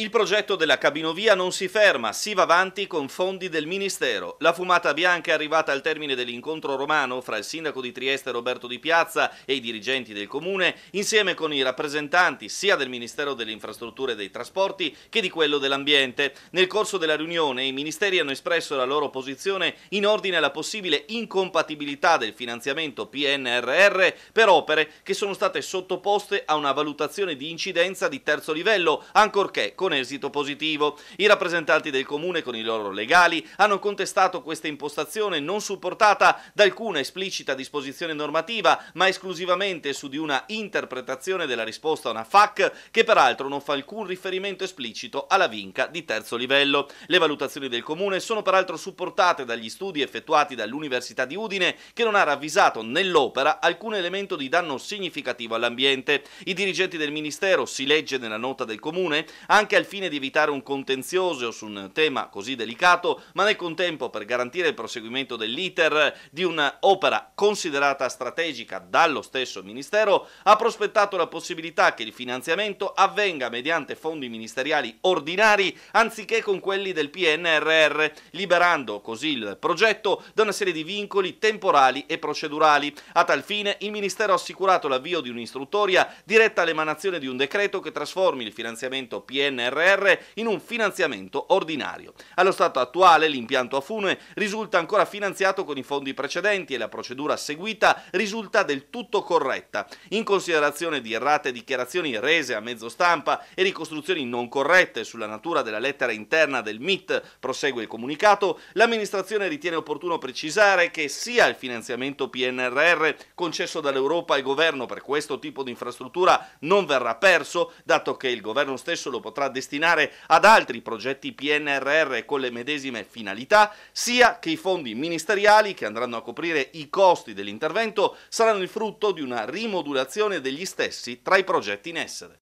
Il progetto della cabinovia non si ferma, si va avanti con fondi del Ministero. La fumata bianca è arrivata al termine dell'incontro romano fra il sindaco di Trieste Roberto Di Piazza e i dirigenti del comune, insieme con i rappresentanti sia del Ministero delle Infrastrutture e dei Trasporti che di quello dell'Ambiente. Nel corso della riunione i ministeri hanno espresso la loro posizione in ordine alla possibile incompatibilità del finanziamento PNRR per opere che sono state sottoposte a una valutazione di incidenza di terzo livello, ancorché con con esito positivo. I rappresentanti del comune con i loro legali hanno contestato questa impostazione non supportata da alcuna esplicita disposizione normativa, ma esclusivamente su di una interpretazione della risposta a una FAC che peraltro non fa alcun riferimento esplicito alla vinca di terzo livello. Le valutazioni del comune sono peraltro supportate dagli studi effettuati dall'Università di Udine che non ha ravvisato nell'opera alcun elemento di danno significativo all'ambiente. I dirigenti del Ministero, si legge nella nota del comune, anche al fine di evitare un contenzioso su un tema così delicato, ma nel contempo per garantire il proseguimento dell'iter di un'opera considerata strategica dallo stesso Ministero, ha prospettato la possibilità che il finanziamento avvenga mediante fondi ministeriali ordinari anziché con quelli del PNRR, liberando così il progetto da una serie di vincoli temporali e procedurali. A tal fine il Ministero ha assicurato l'avvio di un'istruttoria diretta all'emanazione di un decreto che trasformi il finanziamento PNRR PNRR in un finanziamento ordinario. Allo stato attuale l'impianto a Fune risulta ancora finanziato con i fondi precedenti e la procedura seguita risulta del tutto corretta. In considerazione di errate dichiarazioni rese a mezzo stampa e ricostruzioni non corrette sulla natura della lettera interna del MIT, prosegue il comunicato, l'amministrazione ritiene opportuno precisare che sia il finanziamento PNRR concesso dall'Europa al governo per questo tipo di infrastruttura non verrà perso, dato che il governo stesso lo potrà destinare ad altri progetti PNRR con le medesime finalità, sia che i fondi ministeriali che andranno a coprire i costi dell'intervento saranno il frutto di una rimodulazione degli stessi tra i progetti in essere.